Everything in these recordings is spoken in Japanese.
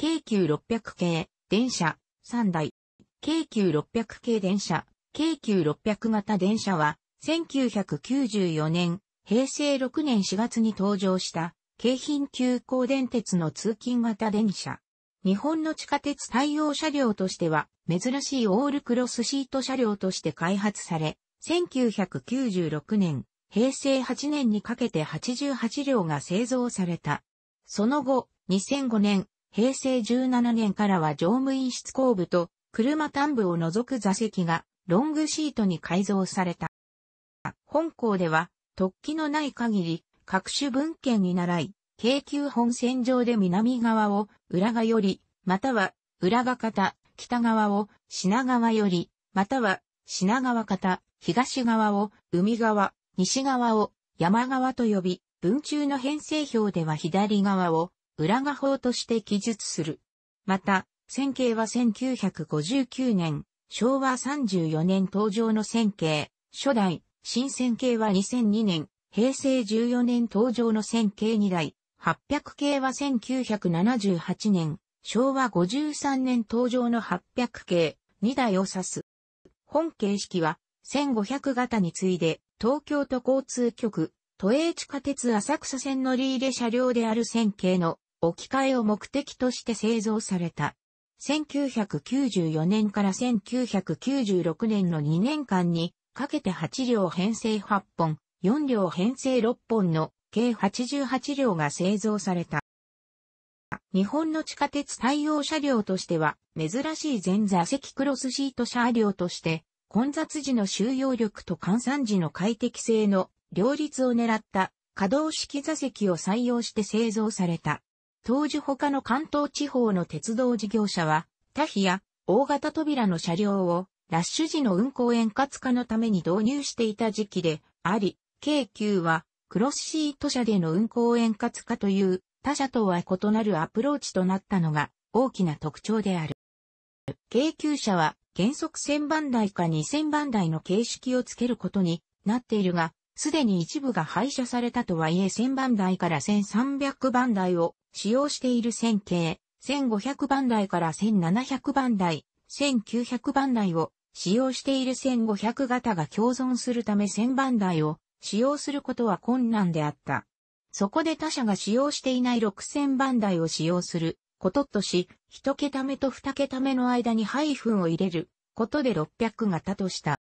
京急600系、電車、3台。京急600系電車、京急600型電車は、1994年、平成6年4月に登場した、京浜急行電鉄の通勤型電車。日本の地下鉄対応車両としては、珍しいオールクロスシート車両として開発され、1996年、平成8年にかけて88両が製造された。その後、2005年、平成17年からは乗務員室後部と車端部を除く座席がロングシートに改造された。本校では突起のない限り各種文献に習い、京急本線上で南側を裏側より、または裏側方、北側を品川より、または品川方、東側を海側、西側を山側と呼び、文中の編成表では左側を裏画法として記述する。また、線形は1959年、昭和34年登場の線形、初代、新線形は2002年、平成14年登場の線形2代、800形は1978年、昭和53年登場の800形、2台を指す。本形式は、1500型に次いで、東京都交通局、都営地下鉄浅草線乗り入れ車両である線形の置き換えを目的として製造された。1994年から1996年の2年間にかけて8両編成8本、4両編成6本の計88両が製造された。日本の地下鉄対応車両としては珍しい全座席クロスシート車両として混雑時の収容力と換算時の快適性の両立を狙った可動式座席を採用して製造された。当時他の関東地方の鉄道事業者は、他費や大型扉の車両をラッシュ時の運行円滑化のために導入していた時期であり、京急はクロスシート車での運行円滑化という他社とは異なるアプローチとなったのが大きな特徴である。京急車は原則1000番台か2000番台の形式をつけることになっているが、すでに一部が廃車されたとはいえ1000番台から1300番台を使用している線形、1500番台から1700番台、1900番台を使用している1500型が共存するため1000番台を使用することは困難であった。そこで他社が使用していない6000番台を使用することとし、1桁目と2桁目の間にハイフンを入れることで600型とした。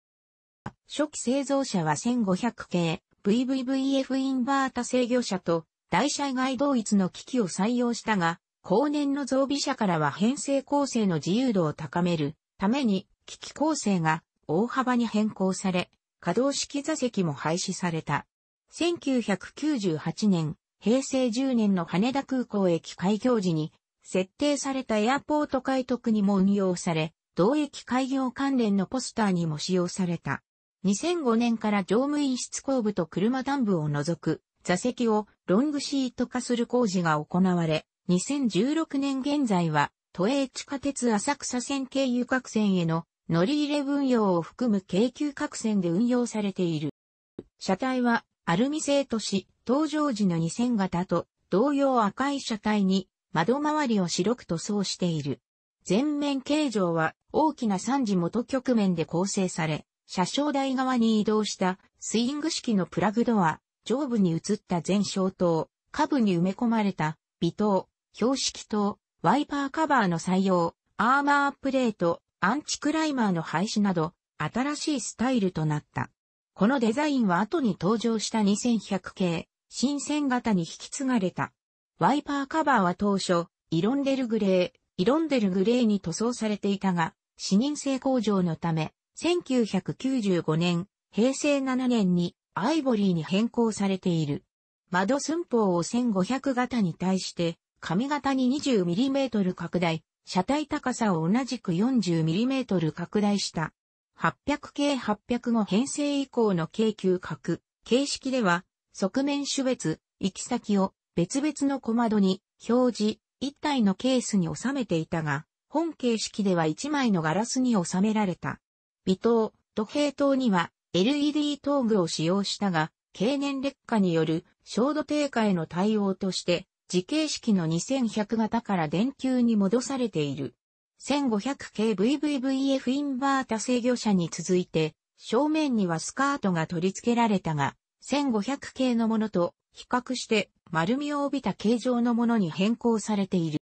初期製造者は1500系 VVVF インバータ制御車と大社以外同一の機器を採用したが、後年の増備車からは編成構成の自由度を高めるために、機器構成が大幅に変更され、可動式座席も廃止された。1998年、平成10年の羽田空港駅開業時に、設定されたエアポート開拓にも運用され、同駅開業関連のポスターにも使用された。2005年から乗務員室後部と車団部を除く座席をロングシート化する工事が行われ、2016年現在は、都営地下鉄浅草線経由各線への乗り入れ運用を含む京急各線で運用されている。車体はアルミ製とし、登場時の2000型と同様赤い車体に窓周りを白く塗装している。前面形状は大きな3時元局面で構成され、車掌台側に移動したスイング式のプラグドア、上部に移った全小灯、下部に埋め込まれた、微灯、標識灯、ワイパーカバーの採用、アーマープレート、アンチクライマーの廃止など、新しいスタイルとなった。このデザインは後に登場した2100系、新鮮型に引き継がれた。ワイパーカバーは当初、イロンデルグレー、イロンデルグレーに塗装されていたが、視認性向上のため、1995年、平成7年にアイボリーに変更されている。窓寸法を1500型に対して、紙型に 20mm 拡大、車体高さを同じく 40mm 拡大した。800系805編成以降の軽級角、形式では、側面種別、行き先を別々の小窓に表示、一体のケースに収めていたが、本形式では一枚のガラスに収められた。微糖、土平等には LED 頭部を使用したが、経年劣化による照度低下への対応として、時形式の2100型から電球に戻されている。1500系 VVVF インバータ制御車に続いて、正面にはスカートが取り付けられたが、1500系のものと比較して丸みを帯びた形状のものに変更されている。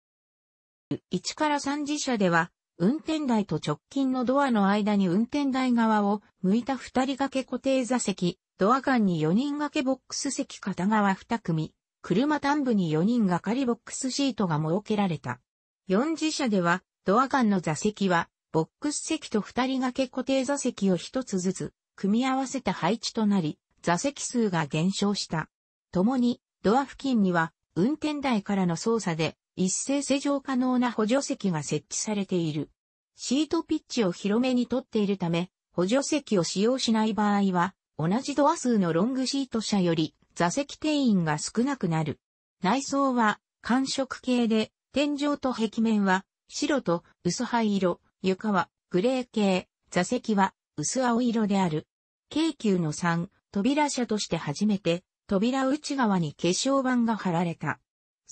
1から3次車では運転台と直近のドアの間に運転台側を向いた二人掛け固定座席、ドア間に四人掛けボックス席片側二組、車端部に四人がかりボックスシートが設けられた。四次車では、ドア間の座席は、ボックス席と二人掛け固定座席を一つずつ、組み合わせた配置となり、座席数が減少した。共に、ドア付近には、運転台からの操作で、一斉施錠可能な補助席が設置されている。シートピッチを広めに取っているため、補助席を使用しない場合は、同じドア数のロングシート車より座席定員が少なくなる。内装は寒色系で、天井と壁面は白と薄灰色、床はグレー系、座席は薄青色である。京急の3、扉車として初めて、扉内側に化粧板が貼られた。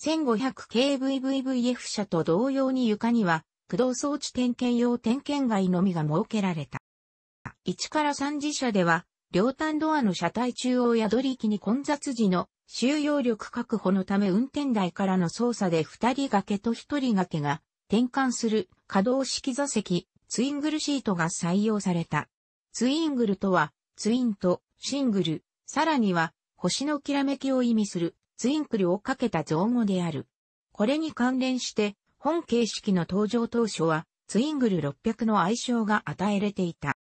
1500KVVVF 車と同様に床には駆動装置点検用点検外のみが設けられた。1から3次車では、両端ドアの車体中央や取り機に混雑時の収容力確保のため運転台からの操作で2人掛けと1人掛けが転換する可動式座席、ツイングルシートが採用された。ツイングルとは、ツインとシングル、さらには星のきらめきを意味するツインクルをかけた造語である。これに関連して、本形式の登場当初は、ツイングル600の愛称が与えられていた。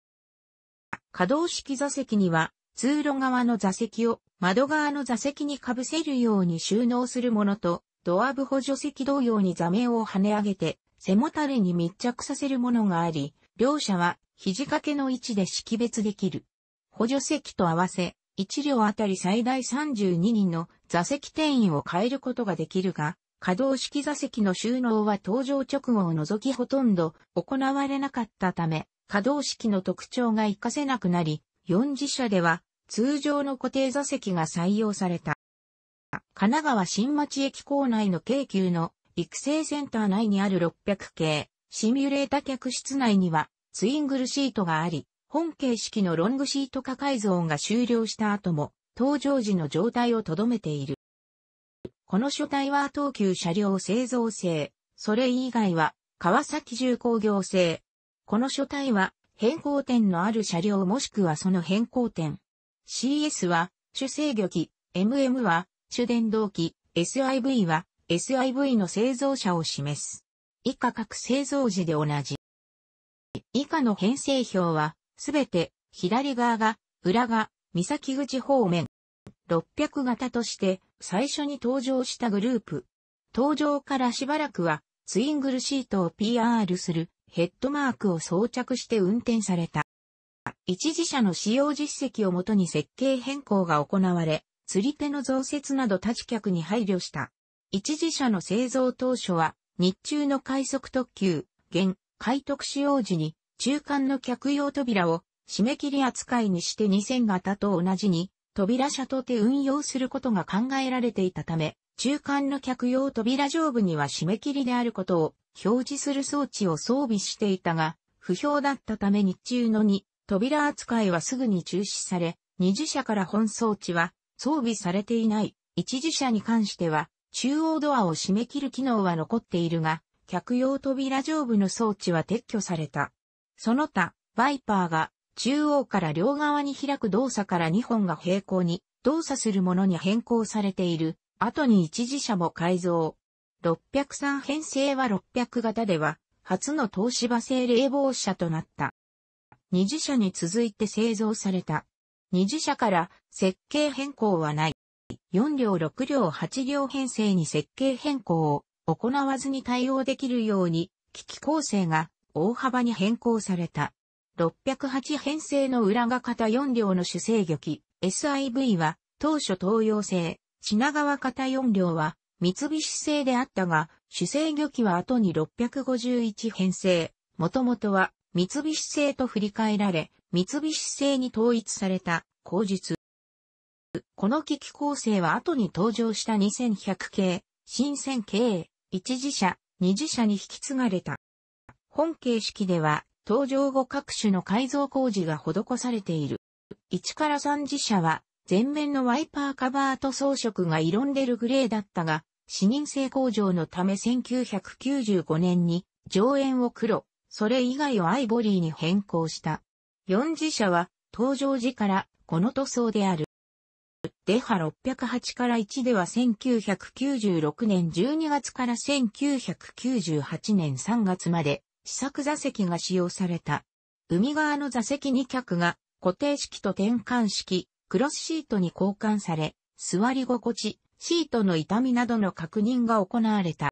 可動式座席には、通路側の座席を窓側の座席に被せるように収納するものと、ドア部補助席同様に座面を跳ね上げて、背もたれに密着させるものがあり、両者は肘掛けの位置で識別できる。補助席と合わせ、1両あたり最大32人の座席定員を変えることができるが、可動式座席の収納は登場直後を除きほとんど行われなかったため、可動式の特徴が活かせなくなり、4次車では通常の固定座席が採用された。神奈川新町駅構内の京急の育成センター内にある600系シミュレータ客室内にはツイングルシートがあり、本形式のロングシート化改造が終了した後も、登場時の状態をとどめている。この書体は東急車両製造製、それ以外は川崎重工業製。この書体は変更点のある車両もしくはその変更点。CS は主制御機、MM は主電動機、SIV は SIV の製造者を示す。以下各製造時で同じ。以下の編成表はすべて左側が裏が、三崎口方面。600型として最初に登場したグループ。登場からしばらくはツイングルシートを PR するヘッドマークを装着して運転された。一時車の使用実績をもとに設計変更が行われ、釣り手の増設など立ち客に配慮した。一時車の製造当初は、日中の快速特急、現、快特使用時に、中間の客用扉を締め切り扱いにして2000型と同じに扉車とて運用することが考えられていたため、中間の客用扉上部には締め切りであることを表示する装置を装備していたが、不評だったため日中の2、扉扱いはすぐに中止され、二次車から本装置は装備されていない、一次車に関しては中央ドアを締め切る機能は残っているが、客用扉上部の装置は撤去された。その他、バイパーが中央から両側に開く動作から2本が平行に動作するものに変更されている。後に一次車も改造。603編成は600型では初の東芝製冷房車となった。二次車に続いて製造された。二次車から設計変更はない。4両6両8両編成に設計変更を行わずに対応できるように機器構成が大幅に変更された。608編成の裏が型4両の主制御機、SIV は当初東洋製、品川型4両は三菱製であったが、主制御機は後に651編成、もともとは三菱製と振り返られ、三菱製に統一された、口述。この機器構成は後に登場した2100系、新1000系、一次車、二次車に引き継がれた。本形式では、登場後各種の改造工事が施されている。1から3次車は、前面のワイパーカバーと装飾が色んでるグレーだったが、視認性工場のため1995年に上演を黒、それ以外をアイボリーに変更した。4次車は、登場時からこの塗装である。デハ608から1では1996年12月から1998年3月まで試作座席が使用された。海側の座席2脚が固定式と転換式、クロスシートに交換され、座り心地、シートの痛みなどの確認が行われた。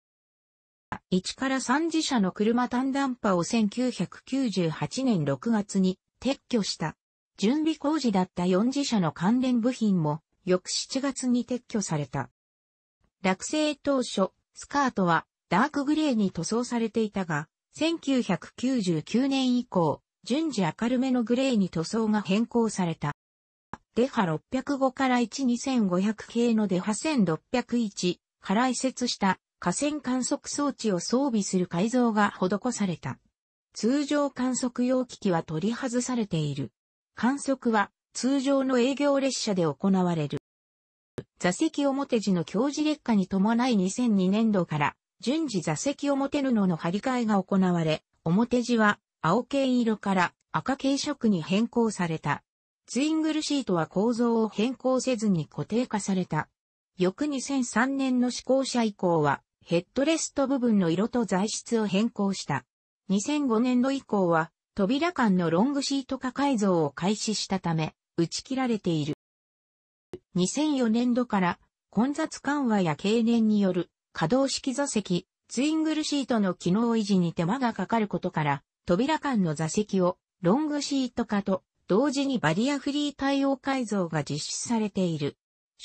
1から3自社の車単段波を1998年6月に撤去した。準備工事だった4自社の関連部品も翌7月に撤去された。落成当初、スカートはダークグレーに塗装されていたが、1999年以降、順次明るめのグレーに塗装が変更された。デハ605から12500系のデハ1601から移設した河川観測装置を装備する改造が施された。通常観測用機器は取り外されている。観測は通常の営業列車で行われる。座席表地の表示劣化に伴い2002年度から順次座席表布の張り替えが行われ、表地は青系色から赤系色に変更された。ツイングルシートは構造を変更せずに固定化された。翌2003年の施行者以降は、ヘッドレスト部分の色と材質を変更した。2005年度以降は、扉間のロングシート化改造を開始したため、打ち切られている。2004年度から、混雑緩和や経年による可動式座席、ツイングルシートの機能維持に手間がかかることから、扉間の座席をロングシート化と同時にバリアフリー対応改造が実施されている。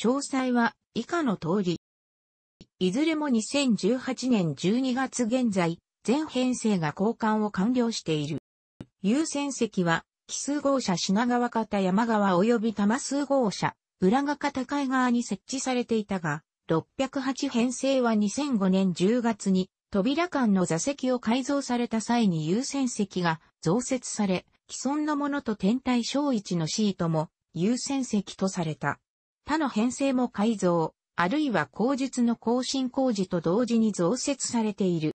詳細は以下の通り。いずれも2018年12月現在、全編成が交換を完了している。優先席は、奇数号車品川方山川及び多摩数号車、浦賀方海側に設置されていたが、608編成は2005年10月に扉間の座席を改造された際に優先席が増設され、既存のものと天体小1のシートも優先席とされた。他の編成も改造、あるいは工述の更新工事と同時に増設されている。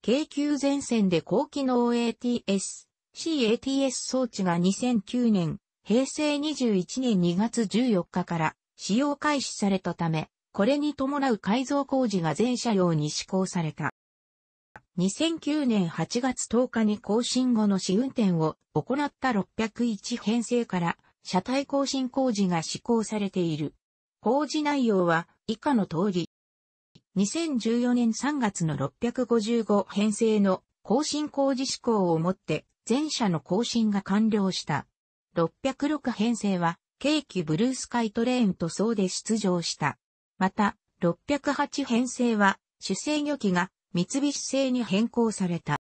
京急前線で高機能 ATS、CATS 装置が2009年、平成21年2月14日から使用開始されたため、これに伴う改造工事が全車両に施行された。2009年8月10日に更新後の試運転を行った601編成から車体更新工事が施行されている。工事内容は以下の通り。2014年3月の655編成の更新工事施行をもって全車の更新が完了した。606編成は、京急ブルースカイトレーンと総で出場した。また、608編成は主制御機が三菱製に変更された。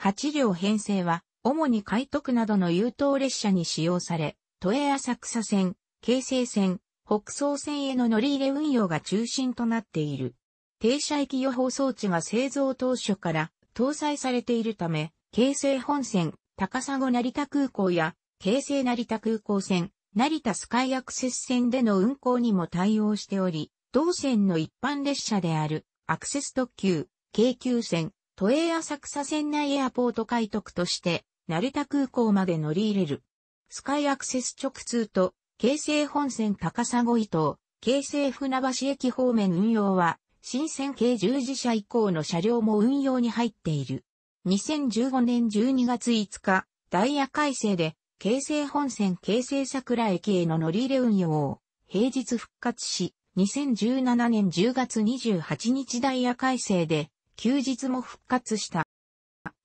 8両編成は主に海徳などの優等列車に使用され、都営浅草線、京成線、北総線への乗り入れ運用が中心となっている。停車駅予報装置が製造当初から搭載されているため、京成本線、高砂成田空港や、京成成田空港線、成田スカイアクセス線での運行にも対応しており、同線の一般列車であるアクセス特急、京急線、都営浅草線内エアポート開特として、成田空港まで乗り入れる。スカイアクセス直通と、京成本線高砂伊東、京成船橋駅方面運用は、新線系従事者以降の車両も運用に入っている。2015年12月5日、ダイヤ改正で京成本線京成桜駅への乗り入れ運用を平日復活し、2017年10月28日ダイヤ改正で休日も復活した。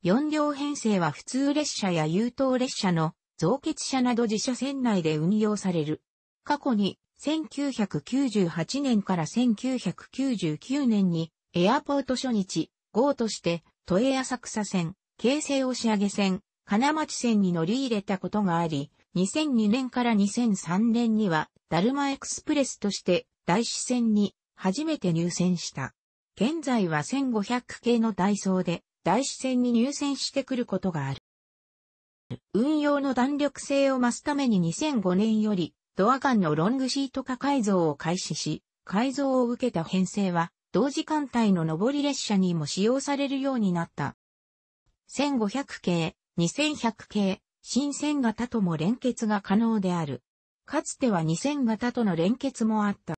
4両編成は普通列車や優等列車の増結車など自社線内で運用される。過去に1998年から1999年にエアポート初日号として都営浅草線、京成押上線、金町線に乗り入れたことがあり、2002年から2003年には、ダルマエクスプレスとして大師線に初めて入線した。現在は1500系のダイソーで大師線に入線してくることがある。運用の弾力性を増すために2005年よりドア間のロングシート化改造を開始し、改造を受けた編成は同時間帯の上り列車にも使用されるようになった。1500系、2100系、新線型とも連結が可能である。かつては2000型との連結もあった。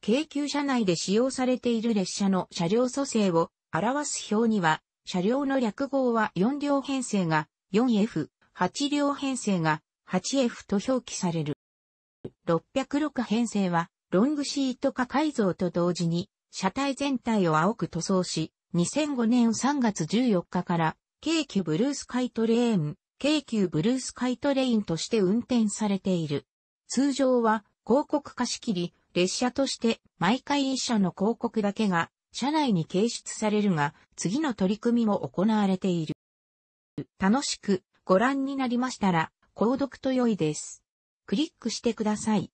京急車内で使用されている列車の車両組成を表す表には、車両の略号は4両編成が 4F、8両編成が 8F と表記される。606編成は、ロングシート化改造と同時に、車体全体を青く塗装し、2005年3月14日から京急ブルースカイトレーン、京急ブルースカイトレインとして運転されている。通常は広告貸し切り、列車として毎回一社の広告だけが車内に掲出されるが、次の取り組みも行われている。楽しくご覧になりましたら、購読と良いです。クリックしてください。